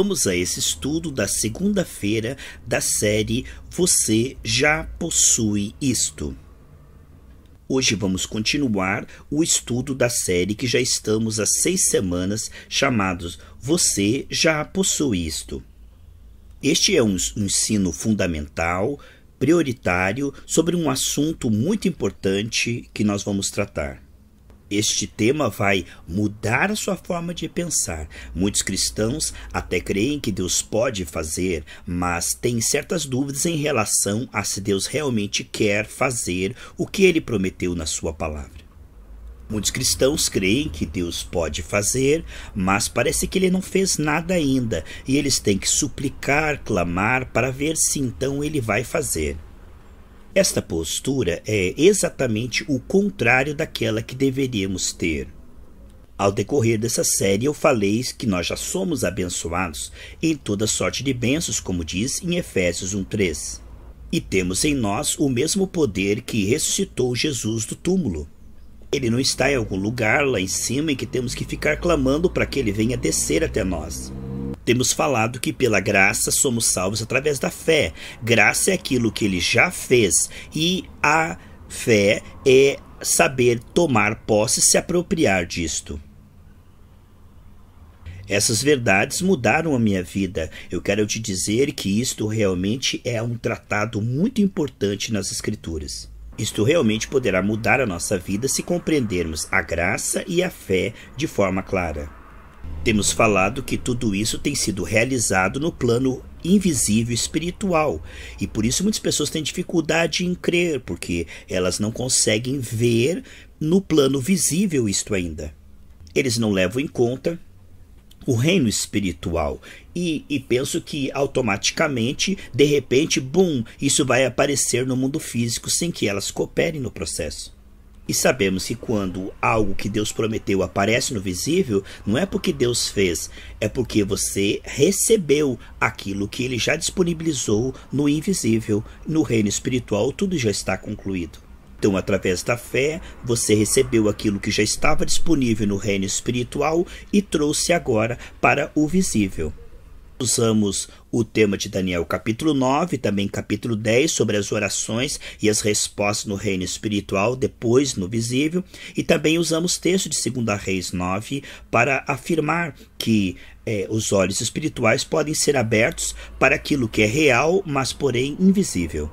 Vamos a esse estudo da segunda-feira da série Você já possui isto. Hoje vamos continuar o estudo da série que já estamos há seis semanas, chamados Você já possui isto. Este é um ensino fundamental, prioritário, sobre um assunto muito importante que nós vamos tratar. Este tema vai mudar a sua forma de pensar. Muitos cristãos até creem que Deus pode fazer, mas têm certas dúvidas em relação a se Deus realmente quer fazer o que ele prometeu na sua palavra. Muitos cristãos creem que Deus pode fazer, mas parece que ele não fez nada ainda, e eles têm que suplicar, clamar para ver se então ele vai fazer. Esta postura é exatamente o contrário daquela que deveríamos ter. Ao decorrer dessa série, eu falei que nós já somos abençoados em toda sorte de bênçãos, como diz em Efésios 1,3. E temos em nós o mesmo poder que ressuscitou Jesus do túmulo. Ele não está em algum lugar lá em cima em que temos que ficar clamando para que ele venha descer até nós. Temos falado que pela graça somos salvos através da fé. Graça é aquilo que ele já fez e a fé é saber tomar posse, se apropriar disto. Essas verdades mudaram a minha vida. Eu quero te dizer que isto realmente é um tratado muito importante nas Escrituras. Isto realmente poderá mudar a nossa vida se compreendermos a graça e a fé de forma clara. Temos falado que tudo isso tem sido realizado no plano invisível espiritual e por isso muitas pessoas têm dificuldade em crer, porque elas não conseguem ver no plano visível isto ainda. Eles não levam em conta o reino espiritual. E, e, penso que automaticamente, de repente, bum, isso vai aparecer no mundo físico sem que elas cooperem no processo. E sabemos que quando algo que Deus prometeu aparece no visível, não é porque Deus fez, é porque você recebeu aquilo que ele já disponibilizou no invisível. No reino espiritual, tudo já está concluído. Então, através da fé, você recebeu aquilo que já estava disponível no reino espiritual e trouxe agora para o visível. Usamos o tema de Daniel, capítulo 9, também capítulo 10, sobre as orações e as respostas no reino espiritual, depois no visível, e também usamos texto de 2 Reis 9 para afirmar que é, os olhos espirituais podem ser abertos para aquilo que é real, mas porém invisível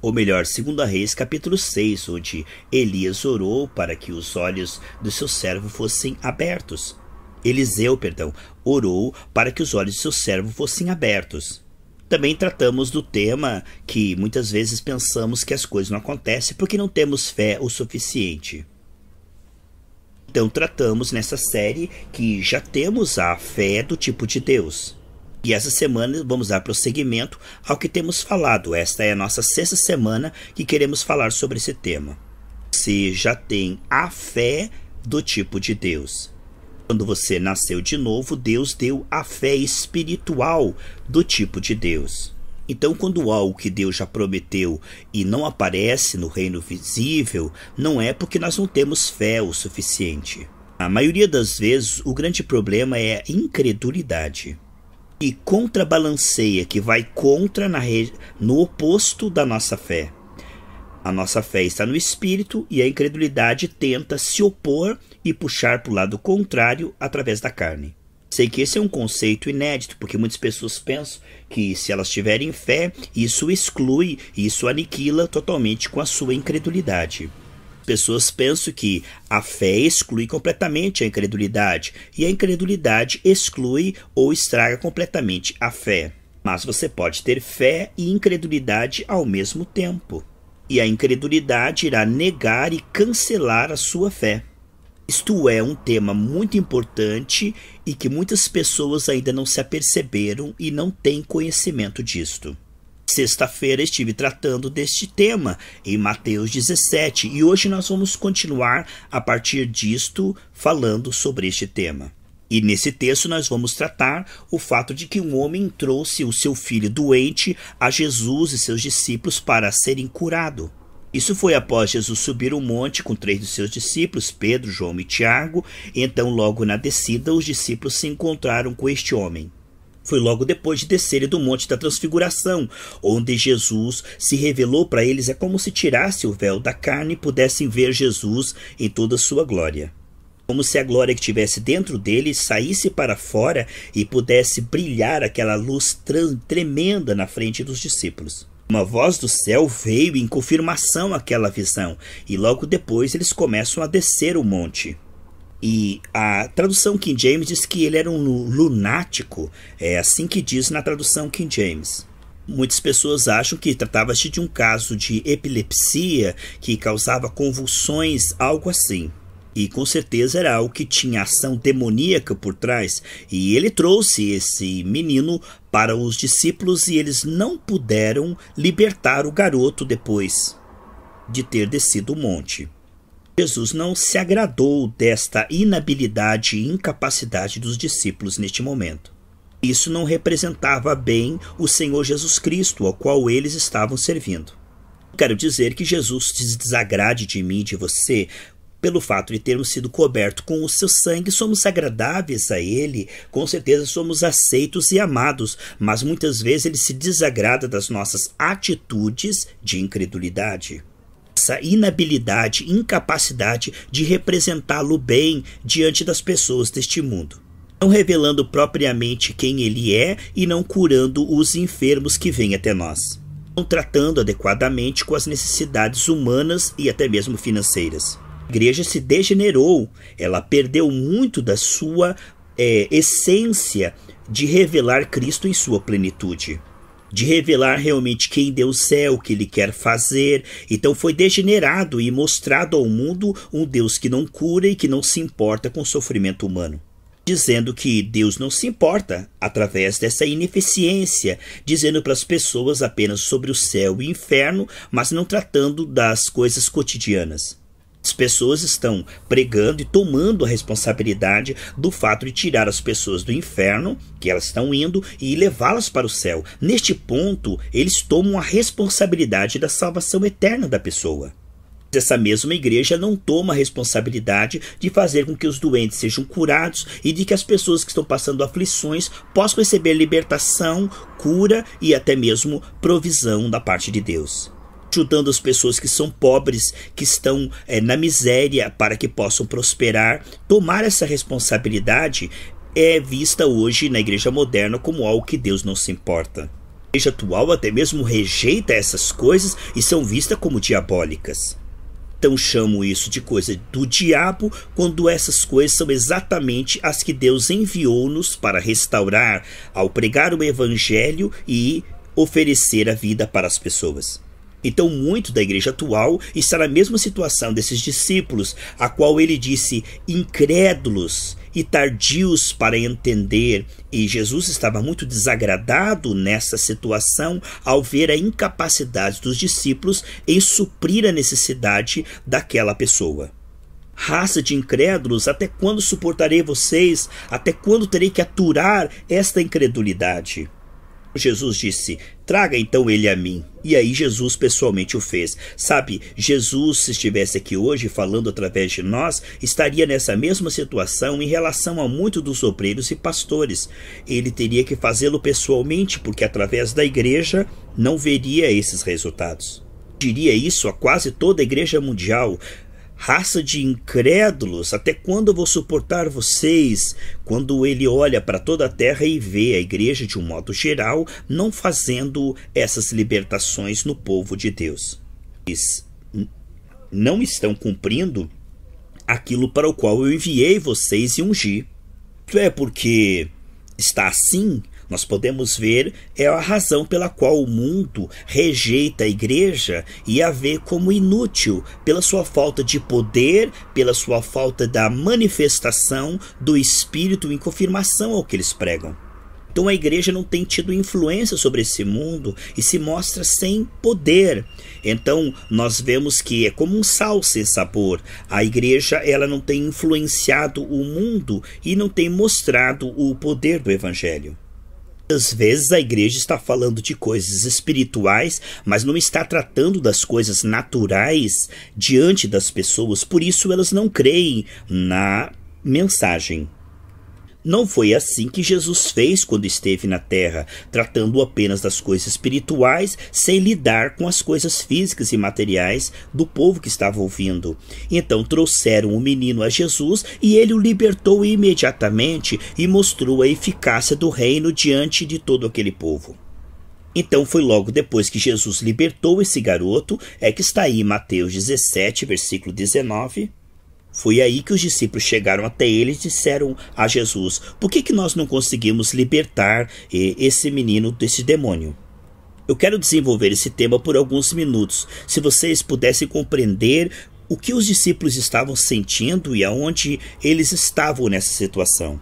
ou melhor, 2 Reis capítulo 6, onde Elias orou para que os olhos do seu servo fossem abertos. Eliseu, perdão, orou para que os olhos de seu servo fossem abertos. Também tratamos do tema que muitas vezes pensamos que as coisas não acontecem porque não temos fé o suficiente. Então tratamos nessa série que já temos a fé do tipo de Deus. E essa semana vamos dar prosseguimento ao que temos falado. Esta é a nossa sexta semana que queremos falar sobre esse tema. Se já tem a fé do tipo de Deus. Quando você nasceu de novo, Deus deu a fé espiritual do tipo de Deus. Então, quando algo que Deus já prometeu e não aparece no reino visível, não é porque nós não temos fé o suficiente. A maioria das vezes, o grande problema é a incredulidade. E contrabalanceia, que vai contra na re... no oposto da nossa fé. A nossa fé está no espírito e a incredulidade tenta se opor e puxar para o lado contrário através da carne. Sei que esse é um conceito inédito, porque muitas pessoas pensam que se elas tiverem fé, isso exclui, isso aniquila totalmente com a sua incredulidade. Pessoas pensam que a fé exclui completamente a incredulidade e a incredulidade exclui ou estraga completamente a fé. Mas você pode ter fé e incredulidade ao mesmo tempo. E a incredulidade irá negar e cancelar a sua fé. Isto é um tema muito importante e que muitas pessoas ainda não se aperceberam e não têm conhecimento disto. Sexta-feira estive tratando deste tema em Mateus 17 e hoje nós vamos continuar a partir disto falando sobre este tema. E nesse texto nós vamos tratar o fato de que um homem trouxe o seu filho doente a Jesus e seus discípulos para serem curado. Isso foi após Jesus subir o um monte com três de seus discípulos, Pedro, João e Tiago. Então, logo na descida, os discípulos se encontraram com este homem. Foi logo depois de descerem do Monte da Transfiguração, onde Jesus se revelou para eles é como se tirasse o véu da carne e pudessem ver Jesus em toda a sua glória. Como se a glória que estivesse dentro dele saísse para fora e pudesse brilhar aquela luz tremenda na frente dos discípulos. Uma voz do céu veio em confirmação àquela visão, e logo depois eles começam a descer o monte. E a tradução King James diz que ele era um lunático, é assim que diz na tradução King James. Muitas pessoas acham que tratava-se de um caso de epilepsia que causava convulsões, algo assim. E com certeza era algo que tinha ação demoníaca por trás. E ele trouxe esse menino para os discípulos e eles não puderam libertar o garoto depois de ter descido o monte. Jesus não se agradou desta inabilidade e incapacidade dos discípulos neste momento. Isso não representava bem o Senhor Jesus Cristo, ao qual eles estavam servindo. Quero dizer que Jesus se desagrade de mim, de você, pelo fato de termos sido cobertos com o seu sangue, somos agradáveis a ele, com certeza somos aceitos e amados, mas muitas vezes ele se desagrada das nossas atitudes de incredulidade essa inabilidade, incapacidade de representá-lo bem diante das pessoas deste mundo. Não revelando propriamente quem ele é e não curando os enfermos que vêm até nós. Não tratando adequadamente com as necessidades humanas e até mesmo financeiras igreja se degenerou, ela perdeu muito da sua é, essência de revelar Cristo em sua plenitude de revelar realmente quem Deus é, o que ele quer fazer. Então foi degenerado e mostrado ao mundo um Deus que não cura e que não se importa com o sofrimento humano. Dizendo que Deus não se importa através dessa ineficiência, dizendo para as pessoas apenas sobre o céu e inferno, mas não tratando das coisas cotidianas. As pessoas estão pregando e tomando a responsabilidade do fato de tirar as pessoas do inferno, que elas estão indo, e levá-las para o céu. Neste ponto, eles tomam a responsabilidade da salvação eterna da pessoa. Essa mesma igreja não toma a responsabilidade de fazer com que os doentes sejam curados e de que as pessoas que estão passando aflições possam receber libertação, cura e até mesmo provisão da parte de Deus ajudando as pessoas que são pobres, que estão é, na miséria, para que possam prosperar. Tomar essa responsabilidade é vista hoje na igreja moderna como algo que Deus não se importa. A igreja atual até mesmo rejeita essas coisas e são vistas como diabólicas. Então chamo isso de coisa do diabo, quando essas coisas são exatamente as que Deus enviou-nos para restaurar ao pregar o evangelho e oferecer a vida para as pessoas. Então, muito da igreja atual está na mesma situação desses discípulos, a qual ele disse incrédulos e tardios para entender. E Jesus estava muito desagradado nessa situação ao ver a incapacidade dos discípulos em suprir a necessidade daquela pessoa. Raça de incrédulos, até quando suportarei vocês? Até quando terei que aturar esta incredulidade? Jesus disse: Traga então ele a mim. E aí Jesus pessoalmente o fez. Sabe, Jesus, se estivesse aqui hoje falando através de nós, estaria nessa mesma situação em relação a muitos dos obreiros e pastores. Ele teria que fazê-lo pessoalmente, porque através da igreja não veria esses resultados diria isso a quase toda a igreja mundial. Raça de incrédulos, até quando vou suportar vocês? Quando ele olha para toda a terra e vê a igreja, de um modo geral, não fazendo essas libertações no povo de Deus. Eles não estão cumprindo aquilo para o qual eu enviei vocês e ungi. tu é porque está assim nós podemos ver é a razão pela qual o mundo rejeita a igreja e a vê como inútil pela sua falta de poder, pela sua falta da manifestação do espírito em confirmação ao que eles pregam. Então a igreja não tem tido influência sobre esse mundo e se mostra sem poder. Então nós vemos que é como um sal sem sabor. A igreja ela não tem influenciado o mundo e não tem mostrado o poder do evangelho. Muitas vezes a igreja está falando de coisas espirituais, mas não está tratando das coisas naturais diante das pessoas, por isso elas não creem na mensagem. Não foi assim que Jesus fez quando esteve na terra, tratando apenas das coisas espirituais, sem lidar com as coisas físicas e materiais do povo que estava ouvindo. Então trouxeram o menino a Jesus e ele o libertou imediatamente e mostrou a eficácia do reino diante de todo aquele povo. Então foi logo depois que Jesus libertou esse garoto, é que está aí Mateus 17, versículo 19. Foi aí que os discípulos chegaram até ele e disseram a Jesus: Por que, que nós não conseguimos libertar eh, esse menino desse demônio? Eu quero desenvolver esse tema por alguns minutos. Se vocês pudessem compreender o que os discípulos estavam sentindo e aonde eles estavam nessa situação.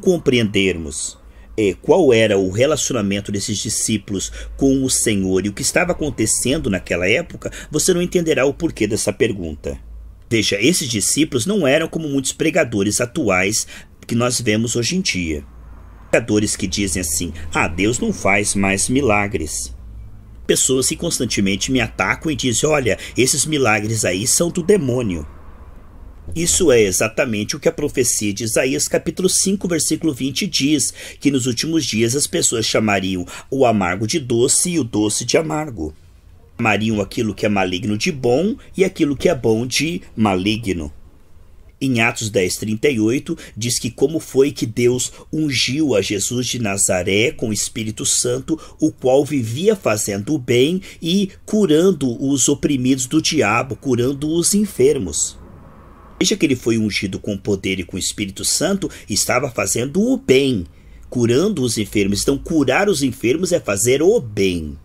Compreendermos eh, qual era o relacionamento desses discípulos com o Senhor e o que estava acontecendo naquela época, você não entenderá o porquê dessa pergunta. Veja, esses discípulos não eram como muitos pregadores atuais que nós vemos hoje em dia. Pregadores que dizem assim: ah, Deus não faz mais milagres. Pessoas que constantemente me atacam e dizem: olha, esses milagres aí são do demônio. Isso é exatamente o que a profecia de Isaías capítulo 5, versículo 20 diz, que nos últimos dias as pessoas chamariam o amargo de doce e o doce de amargo chamariam aquilo que é maligno de bom e aquilo que é bom de maligno. Em Atos 10:38 diz que como foi que Deus ungiu a Jesus de Nazaré com o Espírito Santo, o qual vivia fazendo o bem e curando os oprimidos do diabo, curando os enfermos. Veja que ele foi ungido com poder e com o Espírito Santo, estava fazendo o bem, curando os enfermos. Então, curar os enfermos é fazer o bem.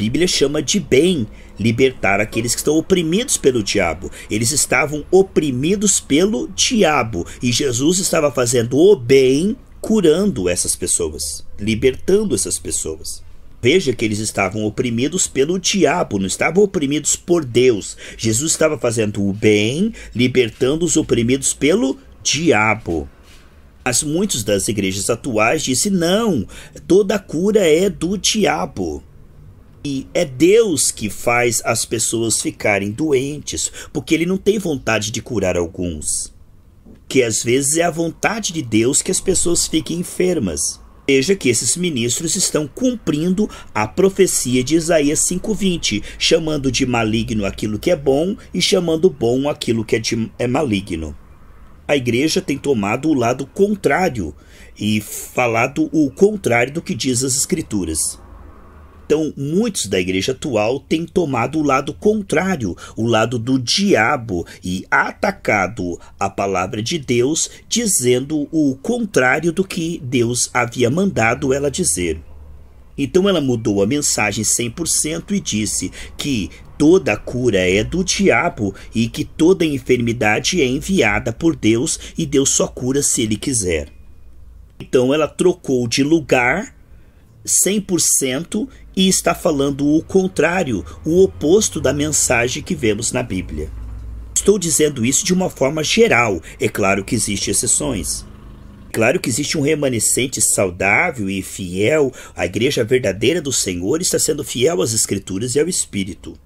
Bíblia chama de bem libertar aqueles que estão oprimidos pelo diabo. Eles estavam oprimidos pelo diabo e Jesus estava fazendo o bem, curando essas pessoas, libertando essas pessoas. Veja que eles estavam oprimidos pelo diabo, não estavam oprimidos por Deus. Jesus estava fazendo o bem, libertando os oprimidos pelo diabo. Mas muitas das igrejas atuais dizem não, toda cura é do diabo. E é Deus que faz as pessoas ficarem doentes, porque ele não tem vontade de curar alguns. Que às vezes é a vontade de Deus que as pessoas fiquem enfermas. Veja que esses ministros estão cumprindo a profecia de Isaías 5:20, chamando de maligno aquilo que é bom e chamando bom aquilo que é, de, é maligno. A igreja tem tomado o lado contrário e falado o contrário do que diz as escrituras. Então, muitos da igreja atual têm tomado o lado contrário, o lado do diabo, e atacado a palavra de Deus, dizendo o contrário do que Deus havia mandado ela dizer. Então ela mudou a mensagem 100% e disse que toda cura é do diabo e que toda enfermidade é enviada por Deus e Deus só cura se ele quiser. Então ela trocou de lugar 100% e está falando o contrário, o oposto da mensagem que vemos na Bíblia. Estou dizendo isso de uma forma geral, é claro que existem exceções. Claro que existe um remanescente saudável e fiel, a igreja verdadeira do Senhor está sendo fiel às Escrituras e ao Espírito.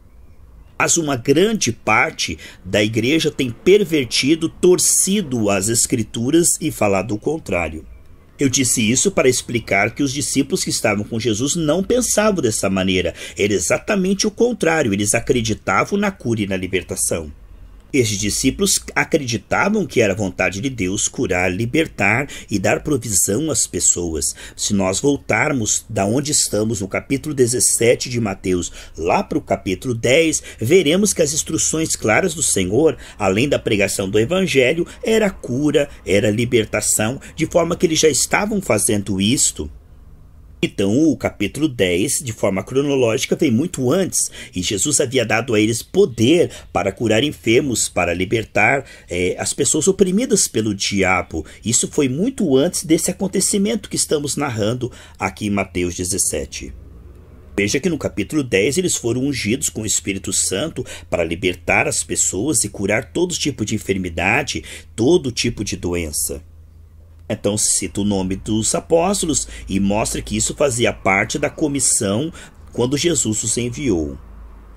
Mas uma grande parte da igreja tem pervertido, torcido as Escrituras e falado o contrário. Eu disse isso para explicar que os discípulos que estavam com Jesus não pensavam dessa maneira. Era exatamente o contrário, eles acreditavam na cura e na libertação. Estes discípulos acreditavam que era vontade de Deus curar, libertar e dar provisão às pessoas. Se nós voltarmos da onde estamos no capítulo 17 de Mateus, lá para o capítulo 10, veremos que as instruções claras do Senhor, além da pregação do evangelho, era cura, era libertação, de forma que eles já estavam fazendo isto. Então, o capítulo 10, de forma cronológica, vem muito antes, e Jesus havia dado a eles poder para curar enfermos, para libertar é, as pessoas oprimidas pelo diabo. Isso foi muito antes desse acontecimento que estamos narrando aqui em Mateus 17. Veja que no capítulo 10 eles foram ungidos com o Espírito Santo para libertar as pessoas e curar todo tipo de enfermidade, todo tipo de doença. Então cita o nome dos apóstolos e mostra que isso fazia parte da comissão quando Jesus os enviou.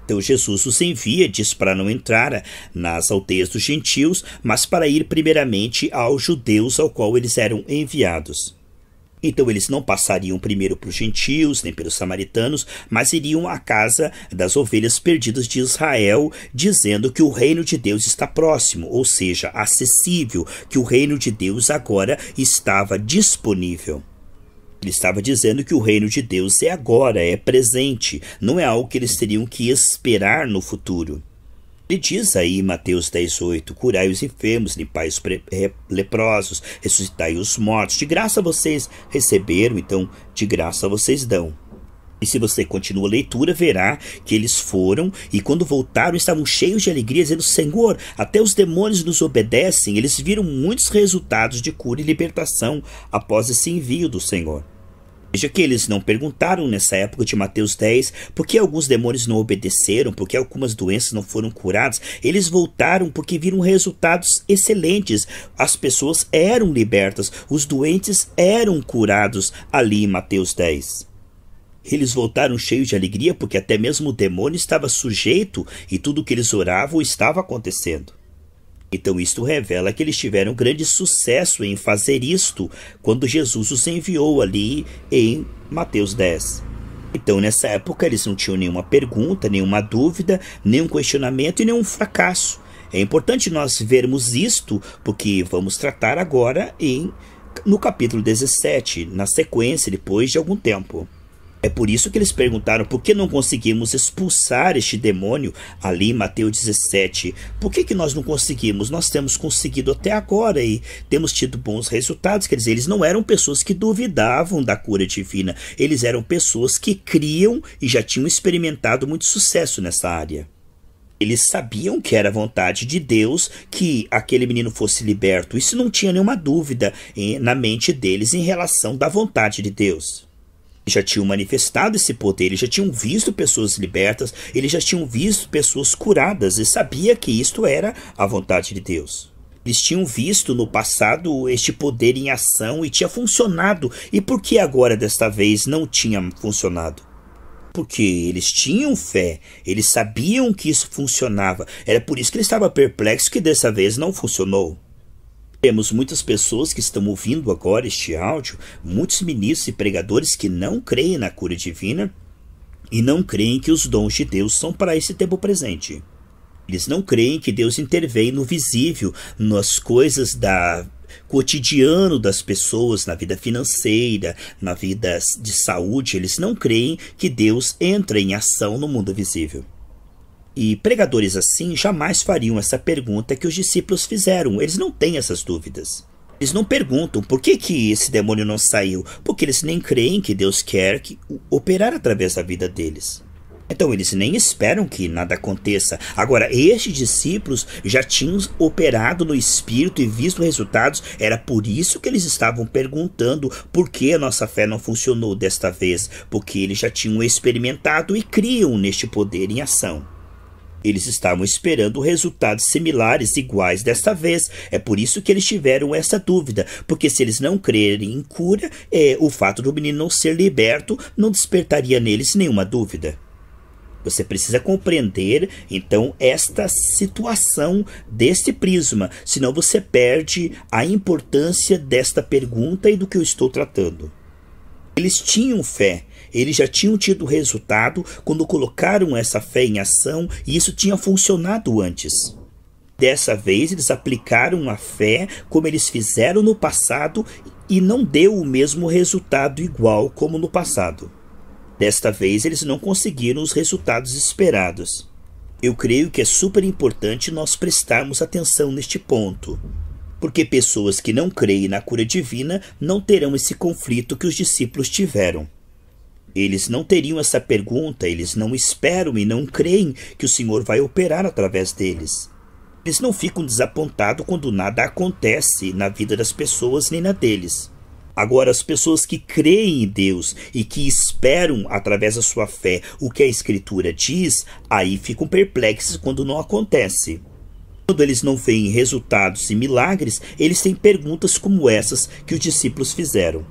Então Jesus os envia, diz para não entrar nas aldeias dos gentios, mas para ir primeiramente aos judeus ao qual eles eram enviados. Então eles não passariam primeiro para os gentios, nem pelos samaritanos, mas iriam à casa das ovelhas perdidas de Israel, dizendo que o reino de Deus está próximo, ou seja, acessível, que o reino de Deus agora estava disponível. Ele estava dizendo que o reino de Deus é agora, é presente, não é algo que eles teriam que esperar no futuro. E diz aí Mateus 10,8: Curai os enfermos, limpai os leprosos, ressuscitai os mortos. De graça vocês receberam, então de graça vocês dão. E se você continua a leitura, verá que eles foram e quando voltaram estavam cheios de alegria, dizendo: Senhor, até os demônios nos obedecem. Eles viram muitos resultados de cura e libertação após esse envio do Senhor. Veja que eles não perguntaram nessa época de Mateus 10 por que alguns demônios não obedeceram, por que algumas doenças não foram curadas. Eles voltaram porque viram resultados excelentes. As pessoas eram libertas, os doentes eram curados ali em Mateus 10. Eles voltaram cheios de alegria porque até mesmo o demônio estava sujeito e tudo que eles oravam estava acontecendo. Então, isto revela que eles tiveram grande sucesso em fazer isto quando Jesus os enviou ali em Mateus 10. Então, nessa época, eles não tinham nenhuma pergunta, nenhuma dúvida, nenhum questionamento e nenhum fracasso. É importante nós vermos isto, porque vamos tratar agora em, no capítulo 17, na sequência, depois de algum tempo. É por isso que eles perguntaram por que não conseguimos expulsar este demônio ali em Mateus 17. Por que, que nós não conseguimos? Nós temos conseguido até agora e temos tido bons resultados. Quer dizer, eles não eram pessoas que duvidavam da cura divina, eles eram pessoas que criam e já tinham experimentado muito sucesso nessa área. Eles sabiam que era vontade de Deus que aquele menino fosse liberto. Isso não tinha nenhuma dúvida eh, na mente deles em relação da vontade de Deus já tinham manifestado esse poder, eles já tinham visto pessoas libertas, eles já tinham visto pessoas curadas e sabia que isto era a vontade de Deus. Eles tinham visto no passado este poder em ação e tinha funcionado. E por que agora desta vez não tinha funcionado? Porque eles tinham fé, eles sabiam que isso funcionava. Era por isso que ele estava perplexo que dessa vez não funcionou. Temos muitas pessoas que estão ouvindo agora este áudio, muitos ministros e pregadores que não creem na cura divina e não creem que os dons de Deus são para esse tempo presente. Eles não creem que Deus intervém no visível, nas coisas da cotidiano das pessoas, na vida financeira, na vida de saúde, eles não creem que Deus entra em ação no mundo visível. E pregadores assim jamais fariam essa pergunta que os discípulos fizeram. Eles não têm essas dúvidas. Eles não perguntam por que, que esse demônio não saiu, porque eles nem creem que Deus quer que operar através da vida deles. Então eles nem esperam que nada aconteça. Agora, estes discípulos já tinham operado no espírito e visto resultados, era por isso que eles estavam perguntando por que a nossa fé não funcionou desta vez, porque eles já tinham experimentado e criam neste poder em ação. Eles estavam esperando resultados similares, iguais desta vez. É por isso que eles tiveram essa dúvida, porque se eles não crerem em cura, é, o fato do menino não ser liberto não despertaria neles nenhuma dúvida. Você precisa compreender, então, esta situação deste prisma, senão você perde a importância desta pergunta e do que eu estou tratando. Eles tinham fé, eles já tinham tido resultado quando colocaram essa fé em ação e isso tinha funcionado antes. Dessa vez eles aplicaram a fé como eles fizeram no passado e não deu o mesmo resultado igual como no passado. Desta vez eles não conseguiram os resultados esperados. Eu creio que é super importante nós prestarmos atenção neste ponto porque pessoas que não creem na cura divina não terão esse conflito que os discípulos tiveram. Eles não teriam essa pergunta, eles não esperam e não creem que o Senhor vai operar através deles. Eles não ficam desapontados quando nada acontece na vida das pessoas nem na deles. Agora, as pessoas que creem em Deus e que esperam através da sua fé o que a Escritura diz, aí ficam perplexos quando não acontece. Quando eles não veem resultados e milagres, eles têm perguntas como essas que os discípulos fizeram.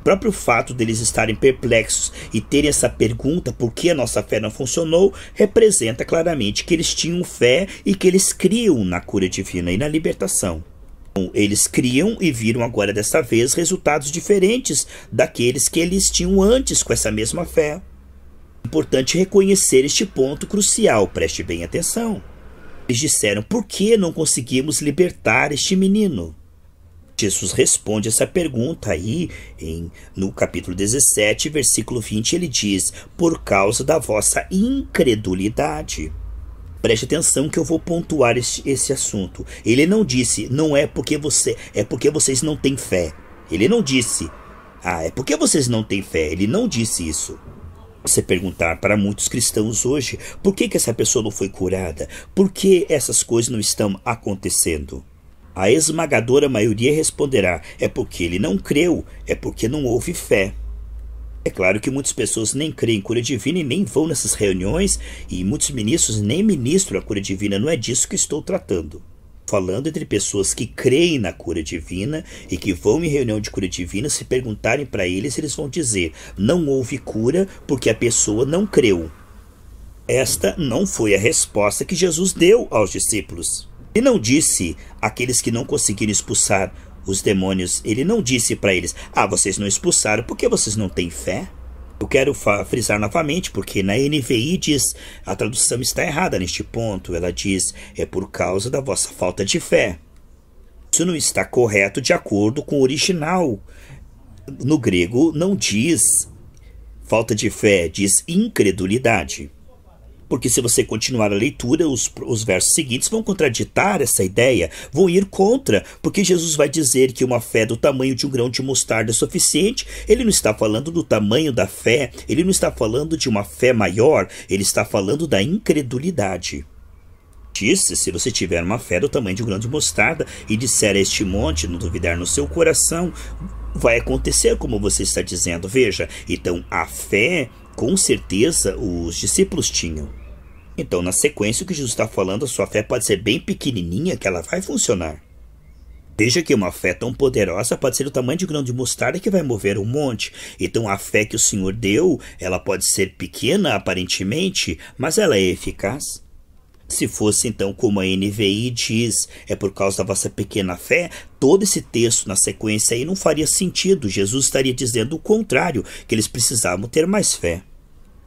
O próprio fato deles estarem perplexos e terem essa pergunta por que a nossa fé não funcionou representa claramente que eles tinham fé e que eles criam na cura divina e na libertação. Então, eles criam e viram agora dessa vez resultados diferentes daqueles que eles tinham antes com essa mesma fé. É importante reconhecer este ponto crucial, preste bem atenção. Eles disseram: Por que não conseguimos libertar este menino? Jesus responde essa pergunta aí em, no capítulo 17, versículo 20, ele diz: Por causa da vossa incredulidade. Preste atenção que eu vou pontuar esse, esse assunto. Ele não disse, não é porque você, é porque vocês não têm fé. Ele não disse, ah, é porque vocês não têm fé. Ele não disse isso você perguntar para muitos cristãos hoje por que, que essa pessoa não foi curada, por que essas coisas não estão acontecendo? A esmagadora maioria responderá: é porque ele não creu, é porque não houve fé. É claro que muitas pessoas nem creem em cura divina e nem vão nessas reuniões, e muitos ministros nem ministram a cura divina, não é disso que estou tratando falando entre pessoas que creem na cura divina e que vão em reunião de cura divina, se perguntarem para eles, eles vão dizer: não houve cura porque a pessoa não creu. Esta não foi a resposta que Jesus deu aos discípulos. Ele não disse aqueles que não conseguiram expulsar os demônios, ele não disse para eles: ah, vocês não expulsaram porque vocês não têm fé. Eu quero frisar novamente, porque na NVI diz, a tradução está errada neste ponto, ela diz, é por causa da vossa falta de fé. Isso não está correto de acordo com o original. No grego não diz falta de fé, diz incredulidade porque se você continuar a leitura, os, os versos seguintes vão contraditar essa ideia, vão ir contra, porque Jesus vai dizer que uma fé do tamanho de um grão de mostarda é suficiente. Ele não está falando do tamanho da fé, ele não está falando de uma fé maior, ele está falando da incredulidade disse: Se você tiver uma fé do tamanho de um grão de mostarda e disser a este monte, não duvidar no seu coração, vai acontecer como você está dizendo. Veja, então a fé com certeza os discípulos tinham. Então, na sequência, o que Jesus está falando, a sua fé pode ser bem pequenininha que ela vai funcionar. Veja que uma fé tão poderosa pode ser o tamanho de um grão de mostarda que vai mover um monte. Então a fé que o Senhor deu, ela pode ser pequena aparentemente, mas ela é eficaz. Se fosse então como a NVI diz, é por causa da vossa pequena fé, todo esse texto na sequência aí não faria sentido. Jesus estaria dizendo o contrário, que eles precisavam ter mais fé.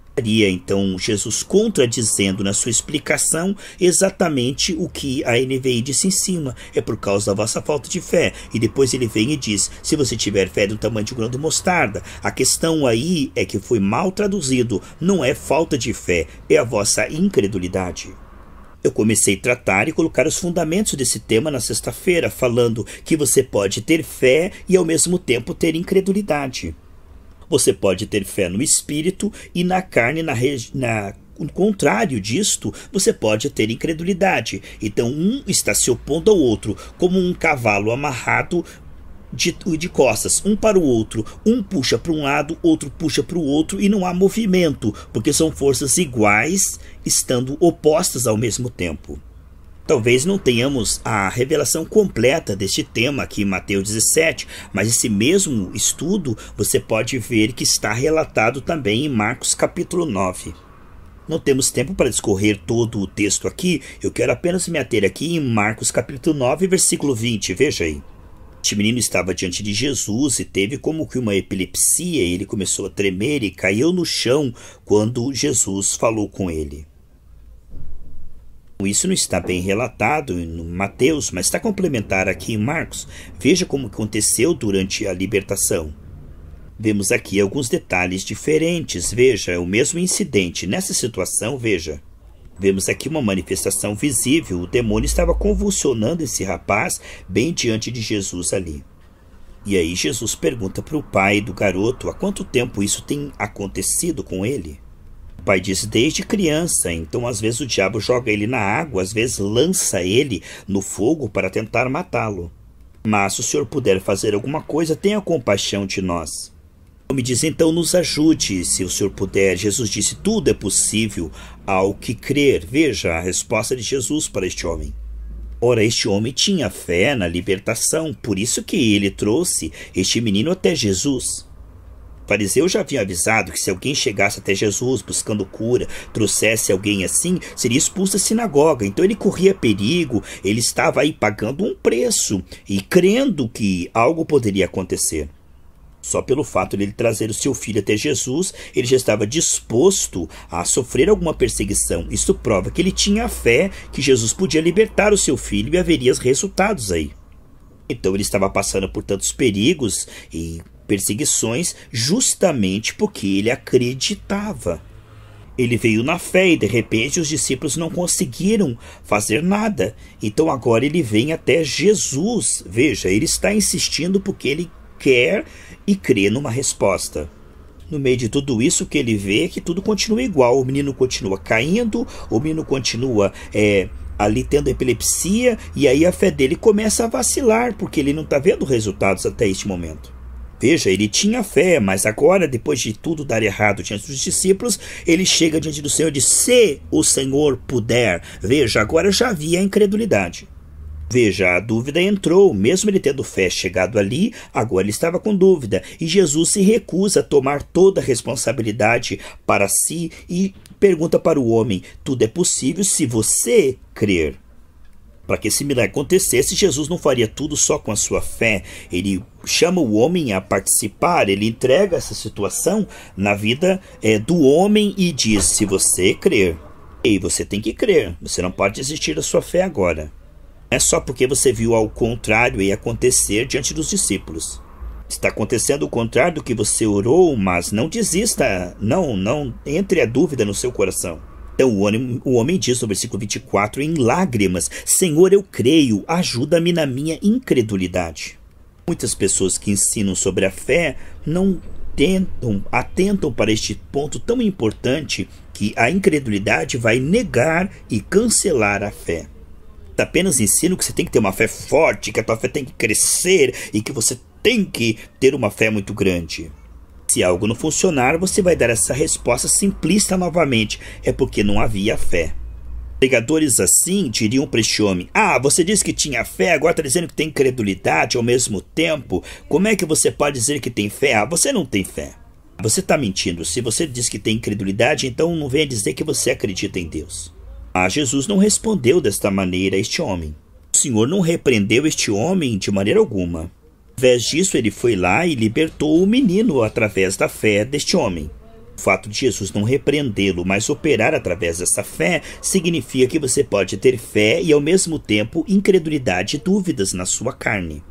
Estaria então Jesus contradizendo na sua explicação exatamente o que a NVI disse em cima, é por causa da vossa falta de fé. E depois ele vem e diz: se você tiver fé do tamanho de um grão de mostarda. A questão aí é que foi mal traduzido, não é falta de fé, é a vossa incredulidade. Eu comecei a tratar e colocar os fundamentos desse tema na sexta-feira, falando que você pode ter fé e ao mesmo tempo ter incredulidade. Você pode ter fé no espírito e na carne, na, na o contrário disto, você pode ter incredulidade. Então, um está se opondo ao outro, como um cavalo amarrado de, de costas, um para o outro. Um puxa para um lado, outro puxa para o outro e não há movimento, porque são forças iguais estando opostas ao mesmo tempo. Talvez não tenhamos a revelação completa deste tema aqui em Mateus 17, mas esse mesmo estudo você pode ver que está relatado também em Marcos capítulo 9. Não temos tempo para discorrer todo o texto aqui, eu quero apenas me ater aqui em Marcos capítulo 9, versículo 20, veja aí. Este menino estava diante de Jesus e teve como que uma epilepsia, ele começou a tremer e caiu no chão quando Jesus falou com ele. Isso não está bem relatado em Mateus, mas está complementar aqui em Marcos. Veja como aconteceu durante a libertação. Vemos aqui alguns detalhes diferentes. Veja, é o mesmo incidente. Nessa situação, veja. Vemos aqui uma manifestação visível, o demônio estava convulsionando esse rapaz bem diante de Jesus ali. E aí Jesus pergunta para o pai do garoto há quanto tempo isso tem acontecido com ele. O pai diz desde criança, então às vezes o diabo joga ele na água, às vezes lança ele no fogo para tentar matá-lo. Mas se o senhor puder fazer alguma coisa, tenha compaixão de nós. Me diz então, nos ajude, se o Senhor puder. Jesus disse: tudo é possível ao que crer. Veja a resposta de Jesus para este homem. Ora, este homem tinha fé na libertação, por isso que ele trouxe este menino até Jesus. O fariseu já havia avisado que se alguém chegasse até Jesus buscando cura, trouxesse alguém assim, seria expulso da sinagoga. Então ele corria perigo, ele estava aí pagando um preço e crendo que algo poderia acontecer. Só pelo fato de ele trazer o seu filho até Jesus, ele já estava disposto a sofrer alguma perseguição. Isso prova que ele tinha a fé que Jesus podia libertar o seu filho e haveria resultados aí. Então ele estava passando por tantos perigos e perseguições justamente porque ele acreditava. Ele veio na fé e de repente os discípulos não conseguiram fazer nada. Então agora ele vem até Jesus. Veja, ele está insistindo porque ele quer e crê numa resposta. No meio de tudo isso que ele vê que tudo continua igual, o menino continua caindo, o menino continua é, ali tendo epilepsia, e aí a fé dele começa a vacilar, porque ele não está vendo resultados até este momento. Veja, ele tinha fé, mas agora, depois de tudo dar errado diante dos discípulos, ele chega diante do Senhor e diz: Se o Senhor puder. Veja, agora já havia a incredulidade. Veja, a dúvida entrou, mesmo ele tendo fé chegado ali, agora ele estava com dúvida, e Jesus se recusa a tomar toda a responsabilidade para si e pergunta para o homem: tudo é possível se você crer. Para que esse milagre acontecesse, Jesus não faria tudo só com a sua fé. Ele chama o homem a participar, ele entrega essa situação na vida é, do homem e diz: se você crer. Ei, você tem que crer, você não pode desistir da sua fé agora é só porque você viu ao contrário e acontecer diante dos discípulos. Está acontecendo o contrário do que você orou, mas não desista, não, não entre a dúvida no seu coração. Então o homem, o homem diz no versículo 24, em lágrimas: Senhor, eu creio, ajuda-me na minha incredulidade. Muitas pessoas que ensinam sobre a fé não tentam, atentam para este ponto tão importante que a incredulidade vai negar e cancelar a fé apenas ensino que você tem que ter uma fé forte, que a tua fé tem que crescer e que você tem que ter uma fé muito grande. Se algo não funcionar, você vai dar essa resposta simplista novamente: é porque não havia fé. Pregadores assim diriam para este homem: Ah, você disse que tinha fé, agora está dizendo que tem credulidade ao mesmo tempo. Como é que você pode dizer que tem fé? Ah, você não tem fé. Você está mentindo. Se você diz que tem incredulidade, então não venha dizer que você acredita em Deus. Mas ah, Jesus não respondeu desta maneira a este homem. O Senhor não repreendeu este homem de maneira alguma. Ao invés disso, ele foi lá e libertou o menino através da fé deste homem. O fato de Jesus não repreendê-lo, mas operar através dessa fé, significa que você pode ter fé e, ao mesmo tempo, incredulidade e dúvidas na sua carne.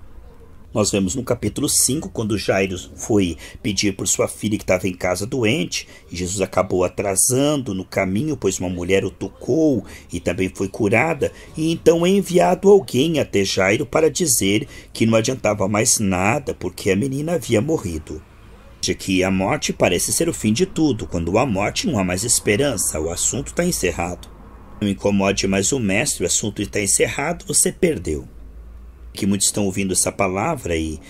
Nós vemos no capítulo 5, quando Jairo foi pedir por sua filha que estava em casa doente, Jesus acabou atrasando no caminho, pois uma mulher o tocou e também foi curada, e então é enviado alguém até Jairo para dizer que não adiantava mais nada porque a menina havia morrido de que a morte parece ser o fim de tudo, quando há morte não há mais esperança, o assunto está encerrado. Não incomode mais o mestre, o assunto está encerrado, você perdeu que muitos estão ouvindo essa palavra e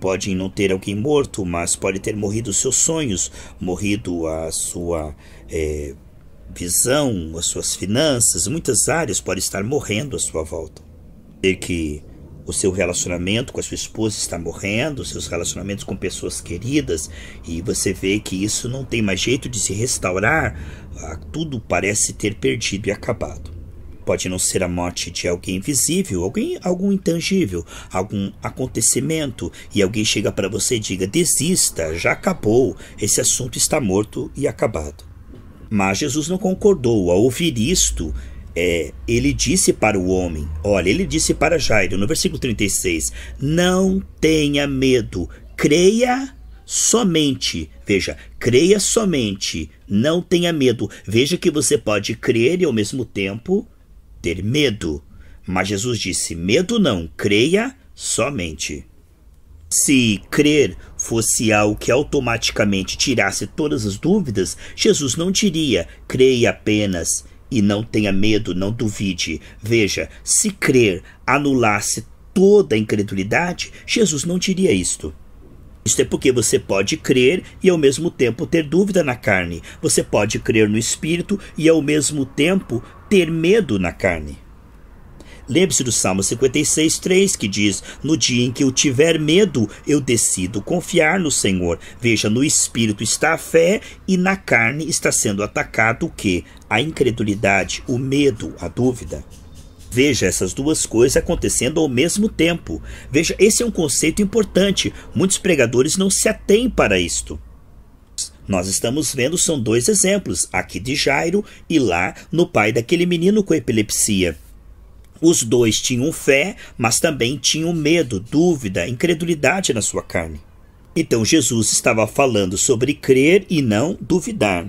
podem não ter alguém morto, mas pode ter morrido os seus sonhos, morrido a sua é, visão, as suas finanças, muitas áreas podem estar morrendo à sua volta. E que o seu relacionamento com a sua esposa está morrendo, seus relacionamentos com pessoas queridas, e você vê que isso não tem mais jeito de se restaurar, tudo parece ter perdido e acabado. Pode não ser a morte de alguém visível, alguém, algum intangível, algum acontecimento, e alguém chega para você e diga: desista, já acabou, esse assunto está morto e acabado. Mas Jesus não concordou. Ao ouvir isto, é, ele disse para o homem: olha, ele disse para Jairo, no versículo 36, não tenha medo, creia somente. Veja, creia somente, não tenha medo. Veja que você pode crer e ao mesmo tempo ter medo. Mas Jesus disse: medo não, creia somente. Se crer fosse algo que automaticamente tirasse todas as dúvidas, Jesus não diria: creia apenas e não tenha medo, não duvide. Veja, se crer anulasse toda a incredulidade, Jesus não diria isto. Isto é porque você pode crer e ao mesmo tempo ter dúvida na carne. Você pode crer no espírito e ao mesmo tempo ter medo na carne. Lembre-se do Salmo 56, 3, que diz: No dia em que eu tiver medo, eu decido confiar no Senhor. Veja, no espírito está a fé e na carne está sendo atacado o que? A incredulidade, o medo, a dúvida. Veja essas duas coisas acontecendo ao mesmo tempo. Veja, esse é um conceito importante. Muitos pregadores não se atêm para isto. Nós estamos vendo são dois exemplos, aqui de Jairo e lá no pai daquele menino com epilepsia. Os dois tinham fé, mas também tinham medo, dúvida, incredulidade na sua carne. Então Jesus estava falando sobre crer e não duvidar.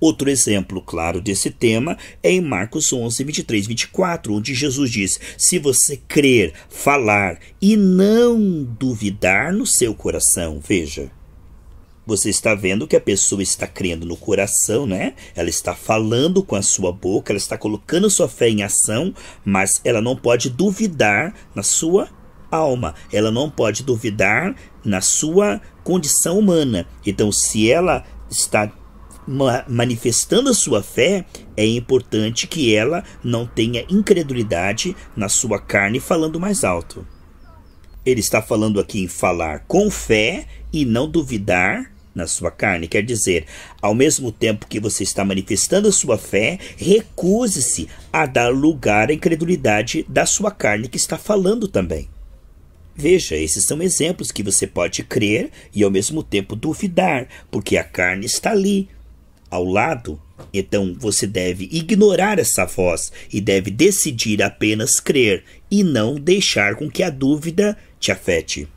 Outro exemplo claro desse tema é em Marcos 11, 23, 24, onde Jesus diz: Se você crer, falar e não duvidar no seu coração, veja, você está vendo que a pessoa está crendo no coração, né? Ela está falando com a sua boca, ela está colocando sua fé em ação, mas ela não pode duvidar na sua alma. Ela não pode duvidar na sua condição humana. Então, se ela está manifestando a sua fé, é importante que ela não tenha incredulidade na sua carne falando mais alto. Ele está falando aqui em falar com fé e não duvidar na sua carne. Quer dizer, ao mesmo tempo que você está manifestando a sua fé, recuse-se a dar lugar à incredulidade da sua carne que está falando também. Veja, esses são exemplos que você pode crer e ao mesmo tempo duvidar, porque a carne está ali, ao lado. Então você deve ignorar essa voz e deve decidir apenas crer e não deixar com que a dúvida te afete.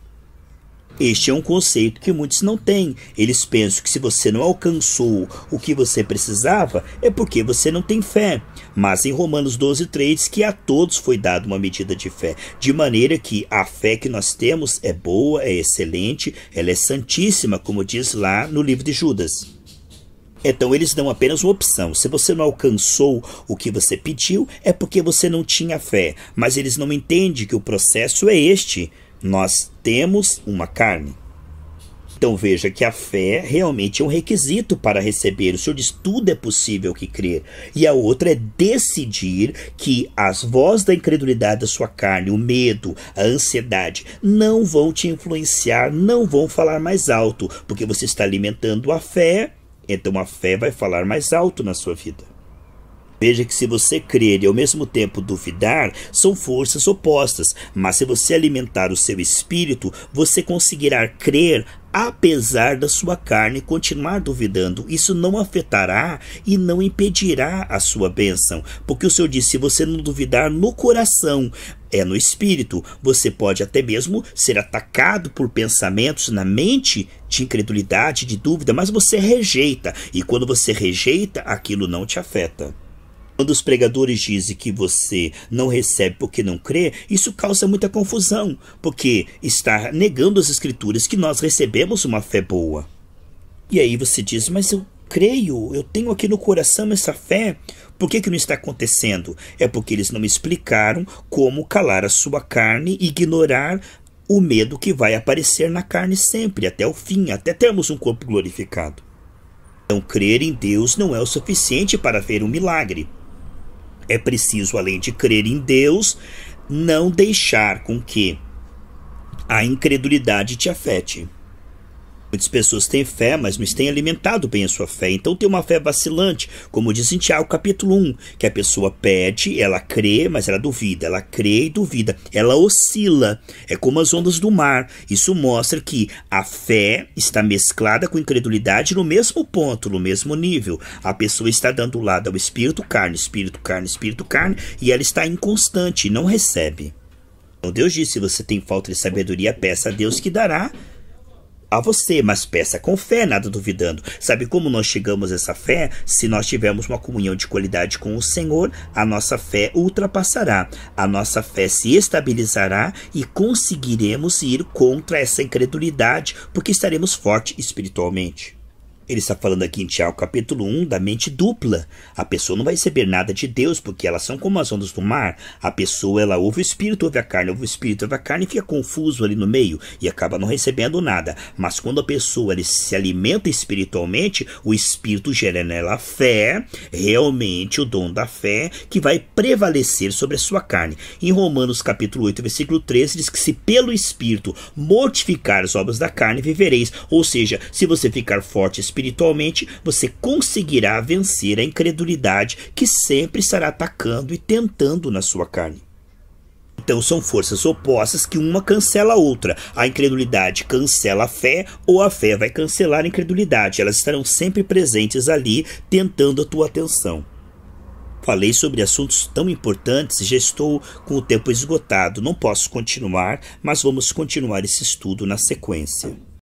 Este é um conceito que muitos não têm. Eles pensam que se você não alcançou o que você precisava, é porque você não tem fé. Mas em Romanos 12, 3 diz que a todos foi dada uma medida de fé, de maneira que a fé que nós temos é boa, é excelente, ela é santíssima, como diz lá no livro de Judas. Então eles dão apenas uma opção. Se você não alcançou o que você pediu, é porque você não tinha fé. Mas eles não entendem que o processo é este. Nós temos uma carne. Então veja que a fé realmente é um requisito para receber. O Senhor diz: tudo é possível que crer. E a outra é decidir que as vozes da incredulidade da sua carne, o medo, a ansiedade, não vão te influenciar, não vão falar mais alto, porque você está alimentando a fé, então a fé vai falar mais alto na sua vida. Veja que se você crer e ao mesmo tempo duvidar, são forças opostas, mas se você alimentar o seu espírito, você conseguirá crer apesar da sua carne continuar duvidando. Isso não afetará e não impedirá a sua bênção, porque o Senhor disse: se você não duvidar no coração, é no espírito. Você pode até mesmo ser atacado por pensamentos na mente de incredulidade, de dúvida, mas você rejeita, e quando você rejeita, aquilo não te afeta. Quando os pregadores dizem que você não recebe porque não crê, isso causa muita confusão, porque está negando as escrituras que nós recebemos uma fé boa. E aí você diz, mas eu creio, eu tenho aqui no coração essa fé. Por que, que não está acontecendo? É porque eles não me explicaram como calar a sua carne e ignorar o medo que vai aparecer na carne sempre, até o fim, até termos um corpo glorificado. Então, crer em Deus não é o suficiente para ver um milagre. É preciso, além de crer em Deus, não deixar com que a incredulidade te afete. Muitas pessoas têm fé, mas não têm alimentado bem a sua fé. Então tem uma fé vacilante, como diz em Tiago capítulo 1, que a pessoa pede, ela crê, mas ela duvida. Ela crê e duvida. Ela oscila. É como as ondas do mar. Isso mostra que a fé está mesclada com incredulidade no mesmo ponto, no mesmo nível. A pessoa está dando lado ao espírito, carne, espírito, carne, espírito, carne, e ela está inconstante, não recebe. Então Deus disse: se você tem falta de sabedoria, peça a Deus que dará a você, mas peça com fé, nada duvidando. Sabe como nós chegamos a essa fé? Se nós tivermos uma comunhão de qualidade com o Senhor, a nossa fé ultrapassará, a nossa fé se estabilizará e conseguiremos ir contra essa incredulidade, porque estaremos fortes espiritualmente. Ele está falando aqui em Tiago capítulo 1 da mente dupla. A pessoa não vai receber nada de Deus, porque elas são como as ondas do mar. A pessoa, ela ouve o espírito, ouve a carne, ouve o espírito, ouve a carne e fica confuso ali no meio e acaba não recebendo nada. Mas quando a pessoa ele se alimenta espiritualmente, o espírito gera nela fé, realmente o dom da fé, que vai prevalecer sobre a sua carne. Em Romanos capítulo 8, versículo 13, diz que se pelo espírito mortificar as obras da carne, vivereis. Ou seja, se você ficar forte espiritualmente, espiritualmente, você conseguirá vencer a incredulidade que sempre estará atacando e tentando na sua carne. Então são forças opostas que uma cancela a outra. A incredulidade cancela a fé ou a fé vai cancelar a incredulidade. Elas estarão sempre presentes ali, tentando a tua atenção. Falei sobre assuntos tão importantes e já estou com o tempo esgotado. Não posso continuar, mas vamos continuar esse estudo na sequência.